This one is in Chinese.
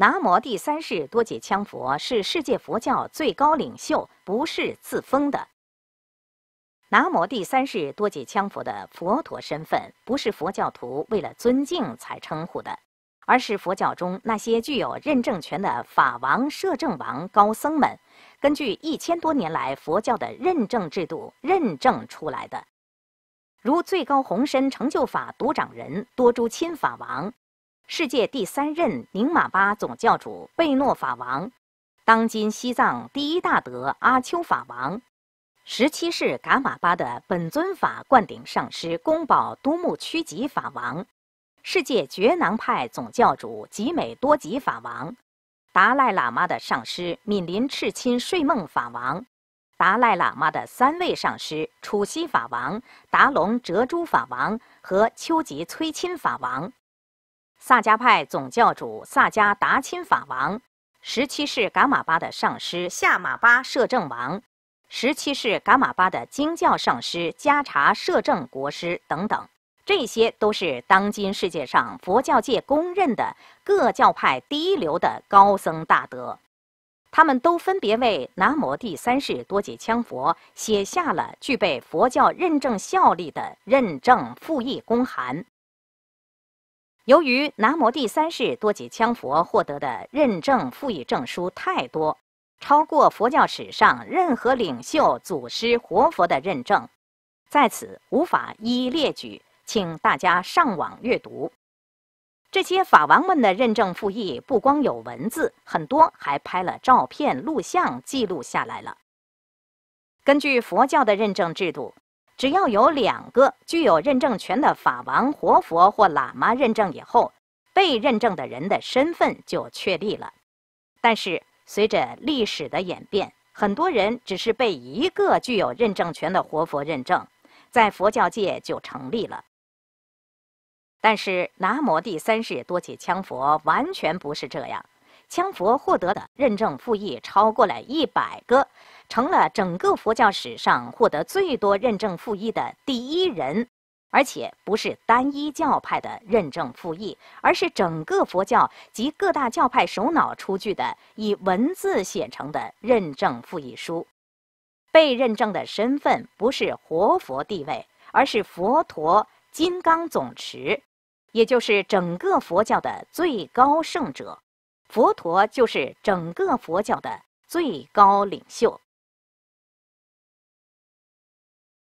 南无第三世多杰羌佛是世界佛教最高领袖，不是自封的。南无第三世多杰羌佛的佛陀身份，不是佛教徒为了尊敬才称呼的，而是佛教中那些具有认证权的法王、摄政王、高僧们，根据一千多年来佛教的认证制度认证出来的。如最高红参成就法独掌人多珠亲法王。世界第三任宁玛巴总教主贝诺法王，当今西藏第一大德阿丘法王，十七世噶玛巴的本尊法灌顶上师贡保都木曲吉法王，世界觉囊派总教主吉美多吉法王，达赖喇嘛的上师敏林赤钦睡梦法王，达赖喇嘛的三位上师楚西法王、达隆哲珠法王和秋吉崔钦法王。萨迦派总教主萨迦达钦法王，十七世噶玛巴的上师夏玛巴摄政王，十七世噶玛巴的经教上师加查摄政国师等等，这些都是当今世界上佛教界公认的各教派第一流的高僧大德，他们都分别为南摩第三世多杰羌佛写下了具备佛教认证效力的认证复议公函。由于南摩第三世多吉羌佛获得的认证、复议证书太多，超过佛教史上任何领袖、祖师、活佛的认证，在此无法一一列举，请大家上网阅读。这些法王们的认证、复议不光有文字，很多还拍了照片、录像记录下来了。根据佛教的认证制度。只要有两个具有认证权的法王、活佛或喇嘛认证以后，被认证的人的身份就确立了。但是随着历史的演变，很多人只是被一个具有认证权的活佛认证，在佛教界就成立了。但是拿摩第三世多杰羌佛完全不是这样。羌佛获得的认证复议超过了一百个，成了整个佛教史上获得最多认证复议的第一人，而且不是单一教派的认证复议，而是整个佛教及各大教派首脑出具的以文字写成的认证复议书。被认证的身份不是活佛地位，而是佛陀金刚总持，也就是整个佛教的最高圣者。佛陀就是整个佛教的最高领袖。